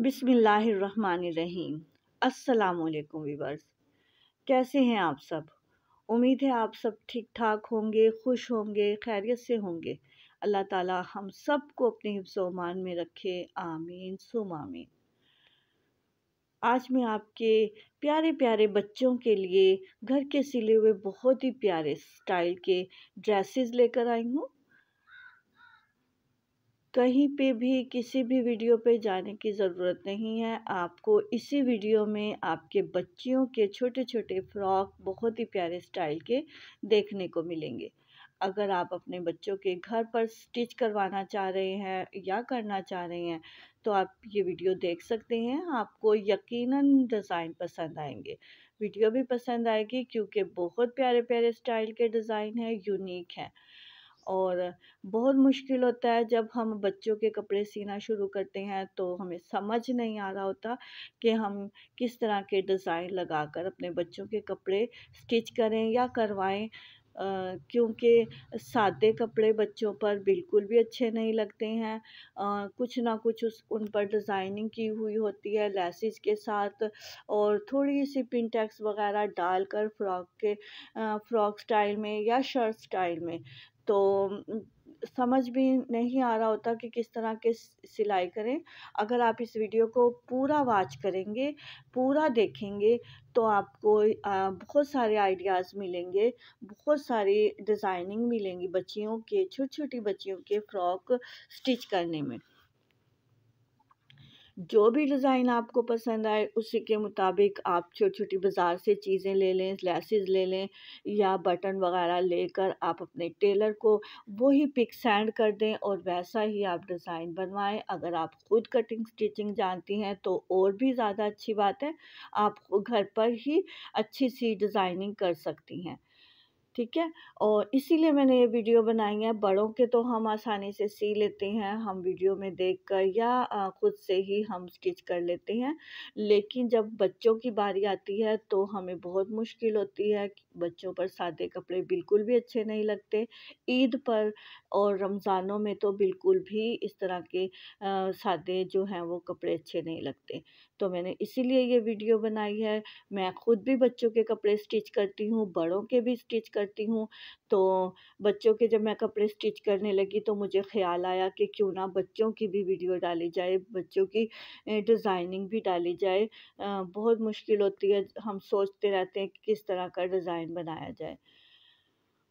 बिसमीम अल्लाम वीवर्स कैसे हैं आप सब उम्मीद है आप सब ठीक ठाक होंगे खुश होंगे खैरियत से होंगे अल्लाह ताला हम सब को अपने हिफ्सोमान में रखे आमीन सुम आमीन आज मैं आपके प्यारे प्यारे बच्चों के लिए घर के सिले हुए बहुत ही प्यारे स्टाइल के ड्रेसेस लेकर आई हूँ कहीं पे भी किसी भी वीडियो पे जाने की ज़रूरत नहीं है आपको इसी वीडियो में आपके बच्चियों के छोटे छोटे फ्रॉक बहुत ही प्यारे स्टाइल के देखने को मिलेंगे अगर आप अपने बच्चों के घर पर स्टिच करवाना चाह रहे हैं या करना चाह रहे हैं तो आप ये वीडियो देख सकते हैं आपको यकीनन डिज़ाइन पसंद आएंगे वीडियो भी पसंद आएगी क्योंकि बहुत प्यारे प्यारे स्टाइल के डिज़ाइन हैं यूनिक हैं और बहुत मुश्किल होता है जब हम बच्चों के कपड़े सीना शुरू करते हैं तो हमें समझ नहीं आ रहा होता कि हम किस तरह के डिज़ाइन लगाकर अपने बच्चों के कपड़े स्टिच करें या करवाएं क्योंकि सादे कपड़े बच्चों पर बिल्कुल भी अच्छे नहीं लगते हैं कुछ ना कुछ उस उन पर डिज़ाइनिंग की हुई होती है लेसिस के साथ और थोड़ी सी पिनटेक्स वगैरह डालकर फ्रॉक के फ्रॉक स्टाइल में या शर्ट स्टाइल में तो समझ भी नहीं आ रहा होता कि किस तरह के सिलाई करें अगर आप इस वीडियो को पूरा वाच करेंगे पूरा देखेंगे तो आपको बहुत सारे आइडियाज़ मिलेंगे बहुत सारी डिज़ाइनिंग मिलेंगी बच्चियों के छोटी छोटी बच्चियों के फ्रॉक स्टिच करने में जो भी डिज़ाइन आपको पसंद आए उसी के मुताबिक आप छोटी छोटी बाज़ार से चीज़ें ले लें लेसिस ले लें या बटन वगैरह लेकर आप अपने टेलर को वही पिक सेंड कर दें और वैसा ही आप डिज़ाइन बनवाएं अगर आप खुद कटिंग स्टिचिंग जानती हैं तो और भी ज़्यादा अच्छी बात है आप घर पर ही अच्छी सी डिज़ाइनिंग कर सकती हैं ठीक है और इसीलिए मैंने ये वीडियो बनाई है बड़ों के तो हम आसानी से सी लेते हैं हम वीडियो में देख कर या ख़ुद से ही हम स्टिच कर लेते हैं लेकिन जब बच्चों की बारी आती है तो हमें बहुत मुश्किल होती है बच्चों पर सादे कपड़े बिल्कुल भी अच्छे नहीं लगते ईद पर और रमज़ानों में तो बिल्कुल भी इस तरह के सादे जो हैं वो कपड़े अच्छे नहीं लगते तो मैंने इसीलिए ये वीडियो बनाई है मैं ख़ुद भी बच्चों के कपड़े स्टिच करती हूँ बड़ों के भी स्टिच कर करती हूँ तो बच्चों के जब मैं कपड़े स्टिच करने लगी तो मुझे ख्याल आया कि क्यों ना बच्चों की भी वीडियो डाली जाए बच्चों की डिज़ाइनिंग भी डाली जाए बहुत मुश्किल होती है हम सोचते रहते हैं कि किस तरह का डिज़ाइन बनाया जाए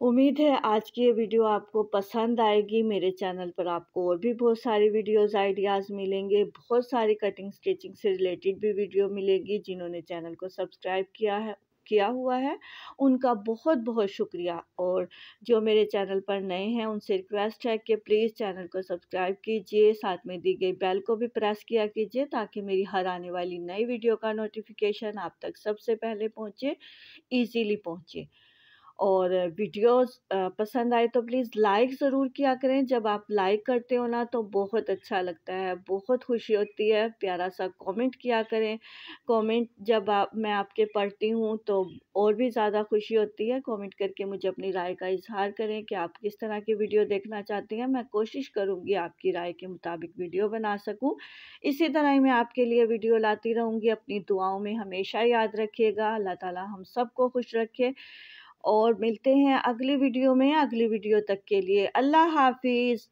उम्मीद है आज की ये वीडियो आपको पसंद आएगी मेरे चैनल पर आपको और भी बहुत सारी वीडियोस आइडियाज़ मिलेंगे बहुत सारी कटिंग स्टिचिंग से रिलेटेड भी वीडियो मिलेगी जिन्होंने चैनल को सब्सक्राइब किया है किया हुआ है उनका बहुत बहुत शुक्रिया और जो मेरे चैनल पर नए हैं उनसे रिक्वेस्ट है कि प्लीज़ चैनल को सब्सक्राइब कीजिए साथ में दी गई बेल को भी प्रेस किया कीजिए ताकि मेरी हर आने वाली नई वीडियो का नोटिफिकेशन आप तक सबसे पहले पहुँचे ईजीली पहुँचे और वीडियोस पसंद आए तो प्लीज़ लाइक ज़रूर किया करें जब आप लाइक करते हो ना तो बहुत अच्छा लगता है बहुत खुशी होती है प्यारा सा कमेंट किया करें कमेंट जब आप मैं आपके पढ़ती हूँ तो और भी ज़्यादा खुशी होती है कमेंट करके मुझे अपनी राय का इजहार करें कि आप किस तरह की वीडियो देखना चाहती हैं मैं कोशिश करूँगी आपकी राय के मुताबिक वीडियो बना सकूँ इसी तरह ही मैं आपके लिए वीडियो लाती रहूँगी अपनी दुआओं में हमेशा याद रखिएगा अल्लाह ताली हम सबको खुश रखे और मिलते हैं अगली वीडियो में अगली वीडियो तक के लिए अल्लाह हाफिज़